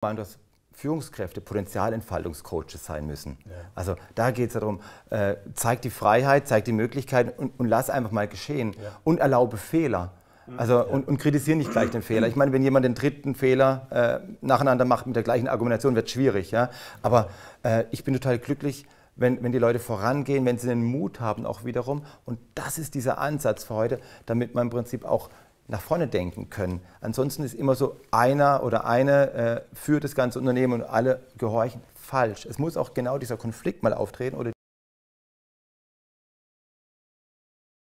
meinen, dass Führungskräfte Potenzialentfaltungscoaches sein müssen. Ja. Also da geht es darum, äh, zeig die Freiheit, zeig die Möglichkeiten und, und lass einfach mal geschehen ja. und erlaube Fehler. Mhm. Also ja. und, und kritisiere nicht gleich den Fehler. Ich meine, wenn jemand den dritten Fehler äh, nacheinander macht mit der gleichen Argumentation, wird es schwierig. Ja? Aber äh, ich bin total glücklich, wenn, wenn die Leute vorangehen, wenn sie den Mut haben auch wiederum. Und das ist dieser Ansatz für heute, damit man im Prinzip auch nach vorne denken können. Ansonsten ist immer so einer oder eine äh, für das ganze Unternehmen und alle gehorchen falsch. Es muss auch genau dieser Konflikt mal auftreten oder